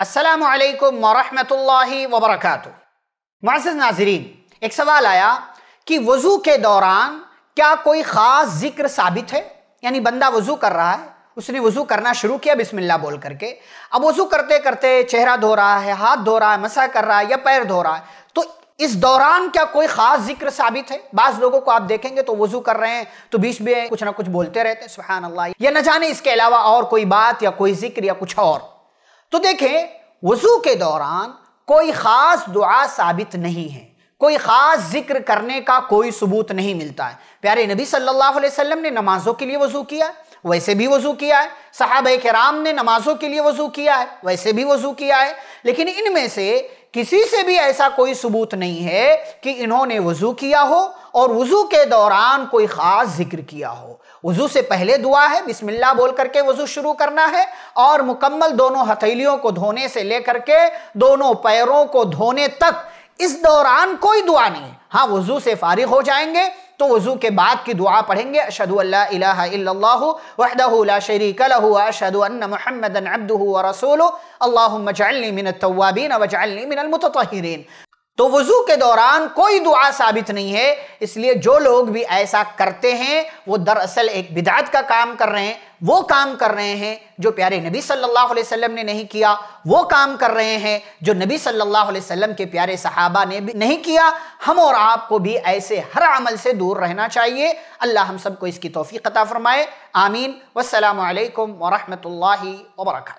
अस्सलाम वालेकुम वरहमतुल्लाहि वबरकातु मुआज़ नाजरीन एक सवाल आया कि वज़ू के दौरान क्या कोई ख़ास जिक्र साबित है यानी बंदा वज़ू कर रहा है उसने वज़ू करना शुरू किया बिस्मिल्लाह बोल करके अब वज़ू करते करते चेहरा धो रहा है हाथ धो रहा है मसा कर रहा है या पैर धो रहा है तो इस दौरान क्या कोई खास जिक्र साबित है बाज लोगों को आप देखेंगे तो वजू कर रहे हैं तो बीच में कुछ ना कुछ बोलते रहते हैं सुबहान अल्लाह या न जाने इसके अलावा और कोई बात या कोई जिक्र या कुछ और तो देखें वज़ू के दौरान कोई ख़ास दुआ साबित नहीं है कोई ख़ास जिक्र करने का कोई सबूत नहीं मिलता है प्यारे नबी सल्लल्लाहु अलैहि वसल्लम ने नमाज़ों के लिए वज़ू किया वैसे भी वज़ू किया है साहब कराम ने नमाज़ों के लिए वज़ू किया है वैसे भी वज़ू किया है लेकिन इनमें से किसी से भी ऐसा कोई सबूत नहीं है कि इन्होंने वजू किया हो और वजू के दौरान कोई ख़ास जिक्र किया हो वजू से पहले दुआ है बिस्मिल्लाह बोल करके वजू शुरू करना है और मुकम्मल दोनों हथेलियों को धोने से लेकर के दोनों पैरों को धोने तक इस दौरान कोई दुआ नहीं हाँ वजू से फारिग हो जाएंगे تو وضو کے بعد کی دعا پڑھیں گے اشہدو اللہ الہ الا اللہ وحدہ لا شریک لہو واشہدو ان محمدًا عبدہ ورسولہ اللہم اجعلنی من التوابین واجعلنی من المتطہرین तो वजू के दौरान कोई दुआ साबित नहीं है इसलिए जो लोग भी ऐसा करते हैं वो दरअसल एक बिदात का काम कर रहे हैं वो काम कर रहे हैं जो प्यारे नबी सल्लल्लाहु अलैहि वसल्लम ने नहीं किया वो काम कर रहे हैं जो नबी सल्लल्लाहु अलैहि वसल्लम के प्यारे सहाबा ने भी नहीं किया हम और आपको भी ऐसे हर अमल से दूर रहना चाहिए अल्लाह हम सबको इसकी तोफ़ी अता फ़रमाए आमीन वालकम वरहमल वर्का